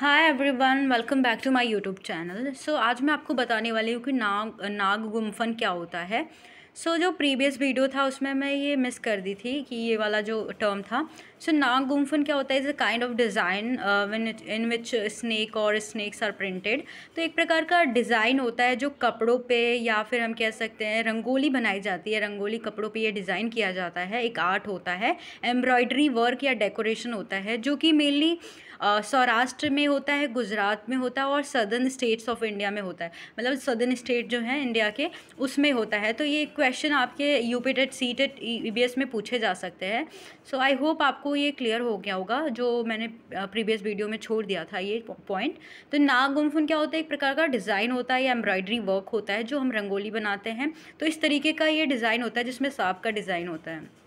hi everyone welcome back to my YouTube channel so आज मैं आपको बताने वाली हूँ कि नाग नाग गुम्फन क्या होता है सो so, जो प्रीवियस वीडियो था उसमें मैं ये मिस कर दी थी कि ये वाला जो टर्म था सो so, नाग गुम्फन क्या होता है is a kind of design one in which snack और स्नैक्स आर प्रिंटेड तो एक प्रकार का डिज़ाइन होता है जो कपड़ों पे या फिर हम कह सकते हैं रंगोली बनाई जाती है रंगोली कपड़ों पे ये डिज़ाइन किया जाता है एक आर्ट होता है एम्ब्रॉयडरी वर्क या डेकोरेशन होता है जो कि मेनली uh, सौराष्ट्र में होता है गुजरात में होता है और सदर्न स्टेट्स ऑफ इंडिया में होता है मतलब सदर्न स्टेट जो है इंडिया के उसमें होता है तो ये एक क्वेश्चन आपके ई बी ईबीएस में पूछे जा सकते हैं सो आई होप आपको ये क्लियर हो गया होगा जो मैंने प्रीवियस वीडियो में छोड़ दिया था ये पॉइंट तो नाग गुमफुन क्या होता है एक प्रकार का डिज़ाइन होता है या एम्ब्रॉयडरी वर्क होता है जो हम रंगोली बनाते हैं तो इस तरीके का ये डिज़ाइन होता है जिसमें सांप का डिज़ाइन होता है